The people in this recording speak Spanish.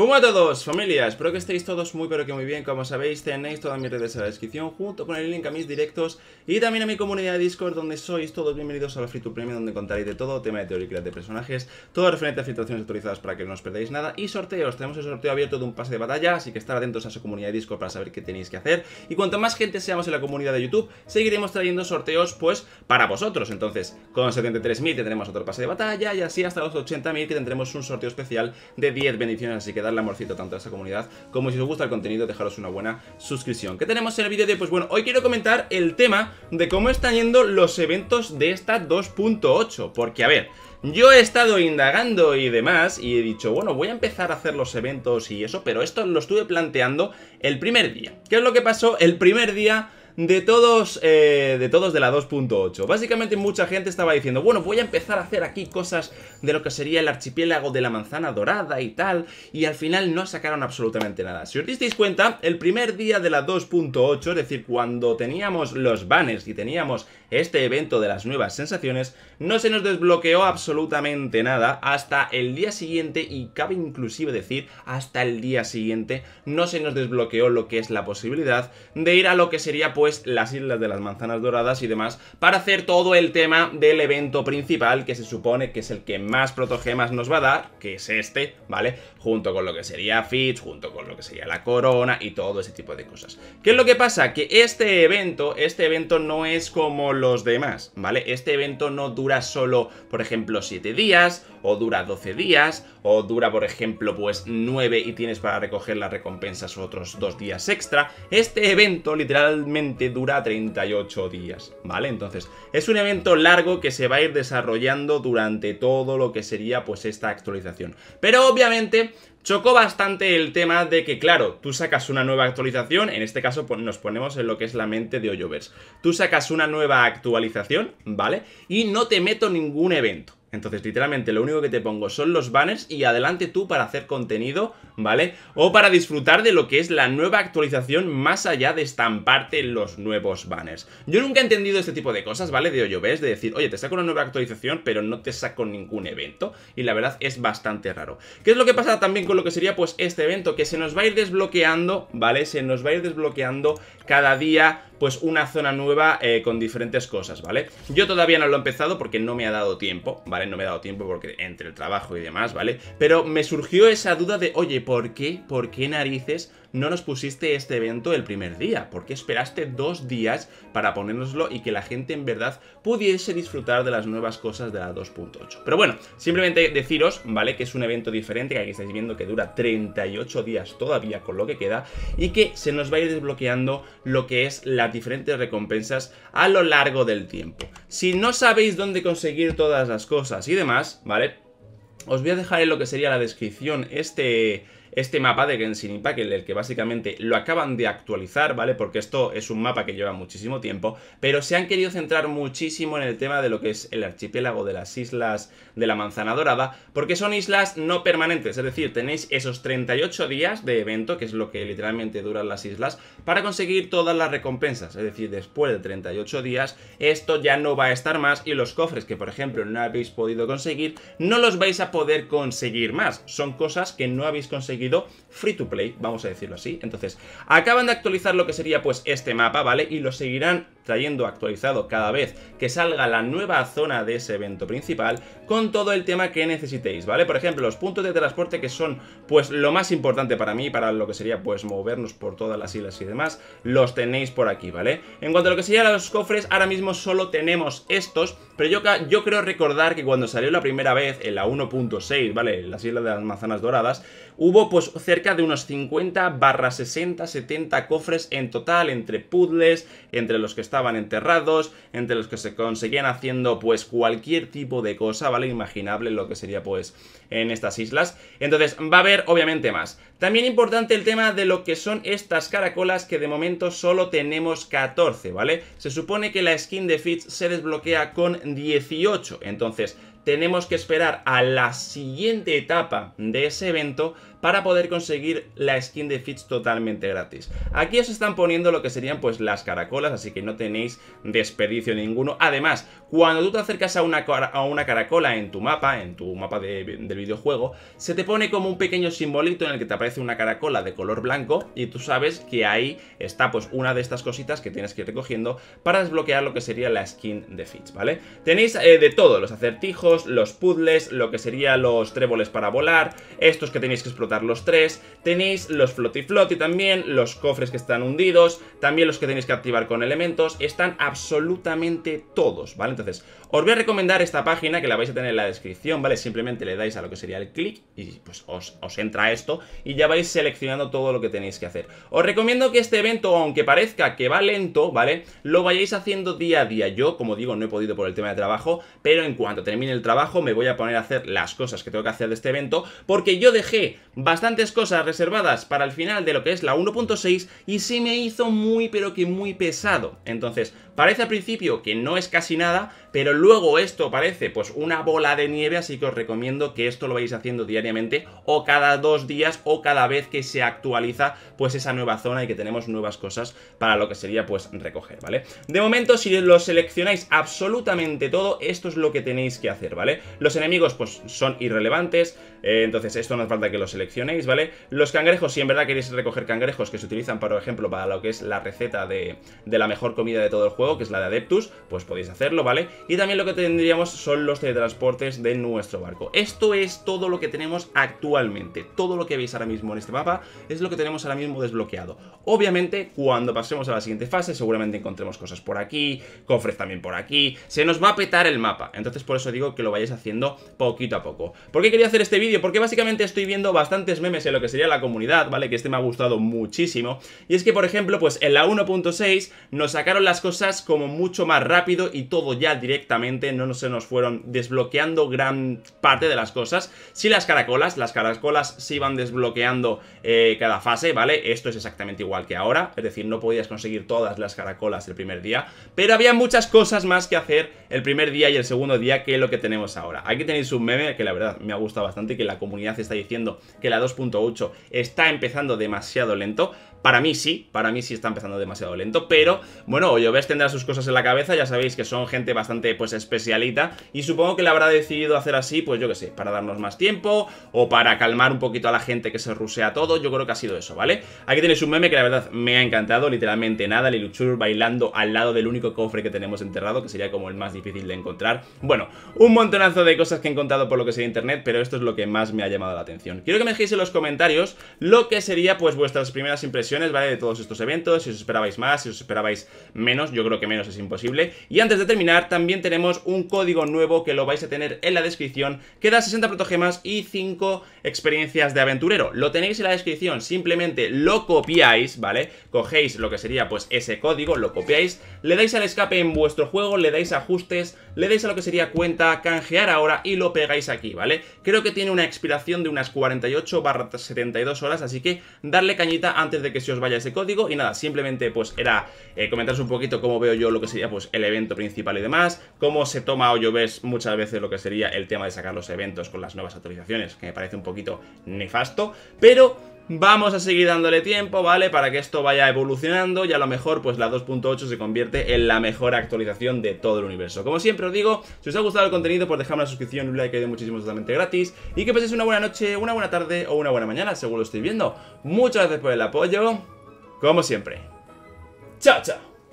¿Cómo pues a todos, familia? Espero que estéis todos muy pero que muy bien Como sabéis tenéis todas mis redes en la descripción Junto con el link a mis directos Y también a mi comunidad de Discord donde sois todos bienvenidos a la Free to Premium Donde contaréis de todo, tema de teoría de personajes Todo referente a filtraciones autorizadas para que no os perdáis nada Y sorteos, tenemos el sorteo abierto de un pase de batalla Así que estar atentos a su comunidad de Discord para saber qué tenéis que hacer Y cuanto más gente seamos en la comunidad de YouTube Seguiremos trayendo sorteos pues para vosotros Entonces con 73.000 tendremos otro pase de batalla Y así hasta los 80.000 que tendremos un sorteo especial de 10 bendiciones Así que el amorcito tanto a esa comunidad como si os gusta el contenido, dejaros una buena suscripción. ¿Qué tenemos en el vídeo de hoy? Pues bueno, hoy quiero comentar el tema de cómo están yendo los eventos de esta 2.8, porque a ver... Yo he estado indagando y demás y he dicho, bueno, voy a empezar a hacer los eventos y eso, pero esto lo estuve planteando el primer día. ¿Qué es lo que pasó? El primer día de todos, eh, de todos de la 2.8. Básicamente mucha gente estaba diciendo, bueno, voy a empezar a hacer aquí cosas de lo que sería el archipiélago de la manzana dorada y tal, y al final no sacaron absolutamente nada. Si os disteis cuenta, el primer día de la 2.8, es decir, cuando teníamos los banners y teníamos este evento de las nuevas sensaciones, no se nos desbloqueó absolutamente nada hasta el día siguiente y cabe inclusive decir hasta el día siguiente no se nos desbloqueó lo que es la posibilidad de ir a lo que sería pues las Islas de las Manzanas Doradas y demás para hacer todo el tema del evento principal que se supone que es el que más protogemas nos va a dar, que es este, ¿vale? Junto con lo que sería Fitch, junto con sería la corona y todo ese tipo de cosas. ¿Qué es lo que pasa? Que este evento, este evento no es como los demás, ¿vale? Este evento no dura solo, por ejemplo, 7 días o dura 12 días o dura por ejemplo pues 9 y tienes para recoger las recompensas otros dos días extra, este evento literalmente dura 38 días, ¿vale? Entonces es un evento largo que se va a ir desarrollando durante todo lo que sería pues esta actualización. Pero obviamente chocó bastante el tema de que, claro, tú sacas una nueva actualización, en este caso nos ponemos en lo que es la mente de Olloverse, Tú sacas una nueva actualización, ¿vale? Y no te meto ningún evento. Entonces, literalmente, lo único que te pongo son los banners y adelante tú para hacer contenido, ¿vale? O para disfrutar de lo que es la nueva actualización más allá de estamparte los nuevos banners. Yo nunca he entendido este tipo de cosas, ¿vale? De hoyo ves, de decir, oye, te saco una nueva actualización, pero no te saco ningún evento. Y la verdad es bastante raro. ¿Qué es lo que pasa también con lo que sería, pues, este evento? Que se nos va a ir desbloqueando, ¿vale? Se nos va a ir desbloqueando cada día pues una zona nueva eh, con diferentes cosas, ¿vale? Yo todavía no lo he empezado porque no me ha dado tiempo, ¿vale? No me ha dado tiempo porque entre el trabajo y demás, ¿vale? Pero me surgió esa duda de, oye, ¿por qué? ¿Por qué narices no nos pusiste este evento el primer día? porque esperaste dos días para ponérnoslo y que la gente en verdad pudiese disfrutar de las nuevas cosas de la 2.8? Pero bueno, simplemente deciros, ¿vale? Que es un evento diferente, que aquí estáis viendo que dura 38 días todavía con lo que queda y que se nos va a ir desbloqueando lo que es las diferentes recompensas a lo largo del tiempo. Si no sabéis dónde conseguir todas las cosas y demás, ¿vale? Os voy a dejar en lo que sería la descripción este este mapa de Genshin Impact, el que básicamente lo acaban de actualizar, ¿vale? Porque esto es un mapa que lleva muchísimo tiempo, pero se han querido centrar muchísimo en el tema de lo que es el archipiélago de las islas de la manzana dorada, porque son islas no permanentes, es decir, tenéis esos 38 días de evento, que es lo que literalmente duran las islas, para conseguir todas las recompensas, es decir, después de 38 días, esto ya no va a estar más y los cofres que, por ejemplo, no habéis podido conseguir, no los vais a poder conseguir más, son cosas que no habéis conseguido free to play, vamos a decirlo así. Entonces, acaban de actualizar lo que sería pues este mapa, ¿vale? Y lo seguirán yendo actualizado cada vez que salga la nueva zona de ese evento principal con todo el tema que necesitéis, ¿vale? Por ejemplo, los puntos de transporte que son pues lo más importante para mí, para lo que sería pues movernos por todas las islas y demás, los tenéis por aquí, ¿vale? En cuanto a lo que sería los cofres, ahora mismo solo tenemos estos, pero yo, creo recordar que cuando salió la primera vez en la 1.6, ¿vale? En las islas de las manzanas doradas, hubo pues cerca de unos 50 barra 60, 70 cofres en total entre puzzles, entre los que está estaban enterrados, entre los que se conseguían haciendo pues cualquier tipo de cosa, ¿vale? Imaginable lo que sería pues en estas islas. Entonces va a haber obviamente más. También importante el tema de lo que son estas caracolas que de momento solo tenemos 14, ¿vale? Se supone que la skin de Fitz se desbloquea con 18, entonces tenemos que esperar a la siguiente etapa de ese evento para poder conseguir la skin de Fitz totalmente gratis. Aquí os están poniendo lo que serían pues las caracolas, así que no tenéis desperdicio ninguno. Además, cuando tú te acercas a una, a una caracola en tu mapa, en tu mapa del videojuego, se te pone como un pequeño simbolito en el que te aparece una caracola de color blanco y tú sabes que ahí está pues una de estas cositas que tienes que ir recogiendo para desbloquear lo que sería la skin de Fitz ¿vale? Tenéis eh, de todo, los acertijos, los puzzles, lo que sería los tréboles para volar, estos que tenéis que explotar los tres, tenéis los Floti y también, los cofres que están hundidos, también los que tenéis que activar con elementos, están absolutamente todos, ¿vale? Entonces, os voy a recomendar esta página que la vais a tener en la descripción, ¿vale? Simplemente le dais a lo que sería el clic y pues os, os entra esto y ya vais seleccionando todo lo que tenéis que hacer. Os recomiendo que este evento, aunque parezca que va lento, ¿vale? Lo vayáis haciendo día a día. Yo, como digo, no he podido por el tema de trabajo, pero en cuanto termine el trabajo, me voy a poner a hacer las cosas que tengo que hacer de este evento, porque yo dejé bastantes cosas reservadas para el final de lo que es la 1.6 y se me hizo muy pero que muy pesado. Entonces Parece al principio que no es casi nada, pero luego esto parece pues una bola de nieve, así que os recomiendo que esto lo vayáis haciendo diariamente o cada dos días o cada vez que se actualiza pues esa nueva zona y que tenemos nuevas cosas para lo que sería pues recoger, ¿vale? De momento si lo seleccionáis absolutamente todo, esto es lo que tenéis que hacer, ¿vale? Los enemigos pues son irrelevantes, eh, entonces esto no hace falta que lo seleccionéis, ¿vale? Los cangrejos, si en verdad queréis recoger cangrejos que se utilizan, por ejemplo, para lo que es la receta de la mejor comida de todo el juego, que es la de Adeptus, pues podéis hacerlo, ¿vale? Y también lo que tendríamos son los teletransportes de nuestro barco. Esto es todo lo que tenemos actualmente. Todo lo que veis ahora mismo en este mapa es lo que tenemos ahora mismo desbloqueado. Obviamente, cuando pasemos a la siguiente fase, seguramente encontremos cosas por aquí, cofres también por aquí. Se nos va a petar el mapa. Entonces, por eso digo que lo vayáis haciendo poquito a poco. ¿Por qué quería hacer este vídeo? Porque básicamente estoy viendo bastantes memes en lo que sería la comunidad, ¿vale? Que este me ha gustado muchísimo. Y es que, por ejemplo, pues en la 1.6 nos sacaron las cosas como mucho más rápido y todo ya directamente, no se nos fueron desbloqueando gran parte de las cosas. Si las caracolas, las caracolas se iban desbloqueando eh, cada fase, ¿vale? Esto es exactamente igual que ahora, es decir, no podías conseguir todas las caracolas el primer día, pero había muchas cosas más que hacer el primer día y el segundo día que lo que tenemos ahora. Aquí tenéis un meme que la verdad me ha gustado bastante, que la comunidad está diciendo que la 2.8 está empezando demasiado lento, para mí sí, para mí sí está empezando demasiado lento, pero bueno, Oyoves tendrá sus cosas en la cabeza, ya sabéis que son gente bastante pues especialita y supongo que le habrá decidido hacer así, pues yo qué sé, para darnos más tiempo o para calmar un poquito a la gente que se rusea todo, yo creo que ha sido eso, ¿vale? Aquí tenéis un meme que la verdad me ha encantado, literalmente nada, Liluchur bailando al lado del único cofre que tenemos enterrado, que sería como el más difícil de encontrar. Bueno, un montonazo de cosas que he encontrado por lo que sea internet, pero esto es lo que más me ha llamado la atención. Quiero que me dejéis en los comentarios lo que sería pues vuestras primeras impresiones ¿vale? De todos estos eventos, si os esperabais más, si os esperabais menos, yo creo que menos es imposible. Y antes de terminar, también tenemos un código nuevo que lo vais a tener en la descripción, que da 60 protogemas y 5 experiencias de aventurero. Lo tenéis en la descripción, simplemente lo copiáis, ¿vale? Cogéis lo que sería pues ese código, lo copiáis, le dais al escape en vuestro juego, le dais ajustes, le dais a lo que sería cuenta, canjear ahora y lo pegáis aquí, ¿vale? Creo que tiene una expiración de unas 48 barra 72 horas, así que darle cañita antes de que si os vaya ese código y nada, simplemente pues era eh, comentaros un poquito cómo veo yo lo que sería pues el evento principal y demás, cómo se toma o yo ves muchas veces lo que sería el tema de sacar los eventos con las nuevas actualizaciones, que me parece un poquito nefasto, pero Vamos a seguir dándole tiempo, ¿vale? Para que esto vaya evolucionando y a lo mejor pues la 2.8 se convierte en la mejor actualización de todo el universo. Como siempre os digo, si os ha gustado el contenido pues dejadme la suscripción, un like que de muchísimo totalmente gratis y que paséis una buena noche, una buena tarde o una buena mañana, según lo estoy viendo. Muchas gracias por el apoyo, como siempre. ¡Chao, chao!